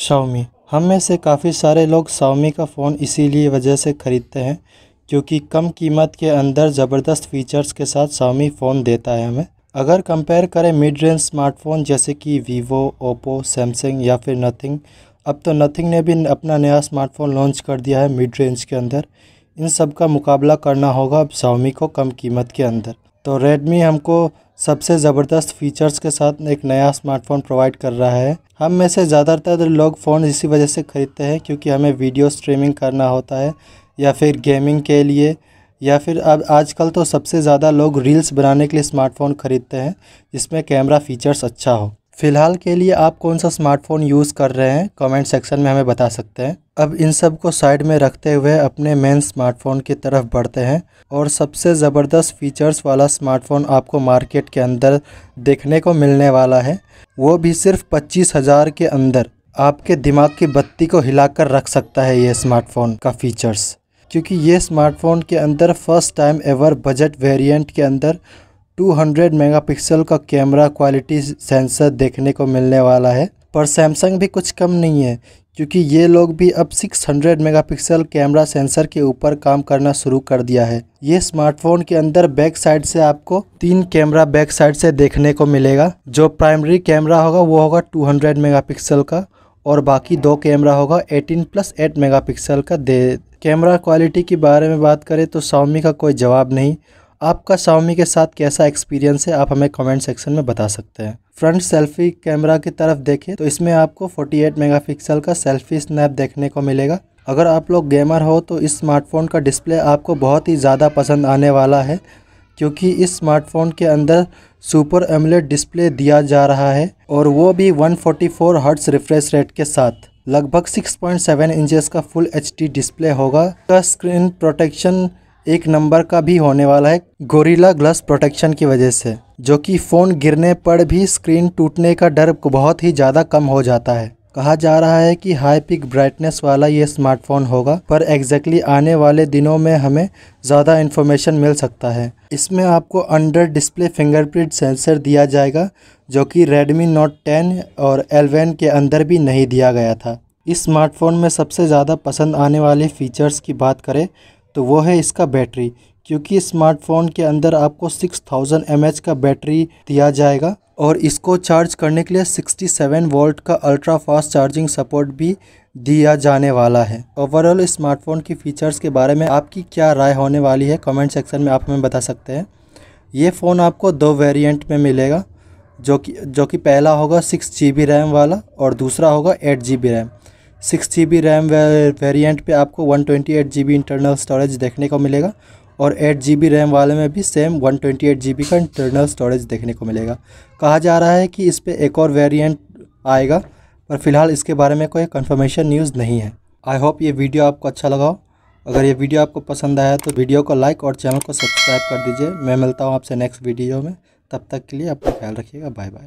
Xiaomi हम में से काफ़ी सारे लोग शाओमी का फ़ोन इसीलिए वजह से ख़रीदते हैं क्योंकि कम कीमत के अंदर ज़बरदस्त फीचर्स के साथ शाओमी फ़ोन देता है हमें अगर कंपेयर करें मिड रेंज स्मार्टफ़ोन जैसे कि वीवो ओप्पो सैमसंग या फिर नथिंग अब तो नथिंग ने भी अपना नया स्मार्टफ़ोन लॉन्च कर दिया है मिड रेंज के अंदर इन सब का मुकाबला करना होगा अब शाओमी को कम कीमत के अंदर तो रेडमी हमको सबसे ज़बरदस्त फीचर्स के साथ एक नया स्मार्टफोन प्रोवाइड कर रहा है हम में से ज़्यादातर लोग फ़ोन इसी वजह से ख़रीदते हैं क्योंकि हमें वीडियो स्ट्रीमिंग करना होता है या फिर गेमिंग के लिए या फिर अब आजकल तो सबसे ज़्यादा लोग रील्स बनाने के लिए स्मार्टफोन ख़रीदते हैं जिसमें कैमरा फीचर्स अच्छा हो फ़िलहाल के लिए आप कौन सा स्मार्टफ़ोन यूज़ कर रहे हैं कमेंट सेक्शन में हमें बता सकते हैं अब इन सब को साइड में रखते हुए अपने मेन स्मार्टफ़ोन की तरफ बढ़ते हैं और सबसे ज़बरदस्त फीचर्स वाला स्मार्टफ़ोन आपको मार्केट के अंदर देखने को मिलने वाला है वो भी सिर्फ पच्चीस हज़ार के अंदर आपके दिमाग की बत्ती को हिलाकर रख सकता है ये स्मार्टफ़ोन का फ़ीचर्स क्योंकि ये स्मार्टफ़ोन के अंदर first time ever budget variant के अंदर 200 मेगापिक्सल का कैमरा क्वालिटी सेंसर देखने को मिलने वाला है पर सैमसंग भी कुछ कम नहीं है क्योंकि ये लोग भी अब 600 मेगापिक्सल कैमरा सेंसर के ऊपर काम करना शुरू कर दिया है ये स्मार्टफोन के अंदर बैक साइड से आपको तीन कैमरा बैक साइड से देखने को मिलेगा जो प्राइमरी कैमरा होगा वो होगा 200 मेगापिक्सल का और बाकी दो कैमरा होगा 18 प्लस 8 मेगापिक्सल का दे कैमरा क्वालिटी के बारे में बात करें तो सौमी का कोई जवाब नहीं आपका स्वामी के साथ कैसा एक्सपीरियंस है आप हमें कमेंट सेक्शन में बता सकते हैं फ्रंट सेल्फी कैमरा की तरफ देखें तो इसमें आपको 48 मेगापिक्सल का सेल्फी स्नैप देखने को मिलेगा अगर आप लोग गेमर हो तो इस स्मार्टफोन का डिस्प्ले आपको बहुत ही ज़्यादा पसंद आने वाला है क्योंकि इस स्मार्टफोन के अंदर सुपर एमलेट डिस्प्ले दिया जा रहा है और वो भी one forty hertz refresh rate के साथ लगभग 6.7 इंचेस का फुल एचडी डिस्प्ले होगा स्क्रीन प्रोटेक्शन एक नंबर का भी होने वाला है गोरिल्ला ग्लास प्रोटेक्शन की वजह से जो कि फ़ोन गिरने पर भी स्क्रीन टूटने का डर बहुत ही ज़्यादा कम हो जाता है कहा जा रहा है कि हाई पिक ब्राइटनेस वाला ये स्मार्टफोन होगा पर एग्जैक्टली आने वाले दिनों में हमें ज़्यादा इन्फॉर्मेशन मिल सकता है इसमें आपको अंडर डिस्प्ले फिंगरप्रिंट सेंसर दिया जाएगा जो कि Redmi Note 10 और एलेवन के अंदर भी नहीं दिया गया था इस स्मार्टफोन में सबसे ज़्यादा पसंद आने वाले फ़ीचर्स की बात करें तो वो है इसका बैटरी क्योंकि स्मार्टफोन के अंदर आपको 6000 थाउजेंड का बैटरी दिया जाएगा और इसको चार्ज करने के लिए 67 वोल्ट का अल्ट्रा फास्ट चार्जिंग सपोर्ट भी दिया जाने वाला है ओवरऑल स्मार्टफोन की फ़ीचर्स के बारे में आपकी क्या राय होने वाली है कमेंट सेक्शन में आप हमें बता सकते हैं ये फ़ोन आपको दो वेरिएंट में मिलेगा जो कि जो कि पहला होगा सिक्स जी बी रैम वाला और दूसरा होगा eight G B RAM six G B RAM variant पे आपको one twenty eight G B internal storage देखने को मिलेगा और एट जी बी रैम वाले में भी same one twenty eight G B का इंटरनल स्टोरेज देखने को मिलेगा कहा जा रहा है कि इस पर एक और वेरियंट आएगा पर फिलहाल इसके बारे में कोई कन्फर्मेशन न्यूज़ नहीं है आई होप ये वीडियो आपको अच्छा लगा हो अगर ये वीडियो आपको पसंद आया तो वीडियो को लाइक और चैनल को सब्सक्राइब कर दीजिए मैं मिलता हूँ आपसे नेक्स्ट वीडियो में तब तक के लिए अपना ख्याल रखिएगा बाय बाय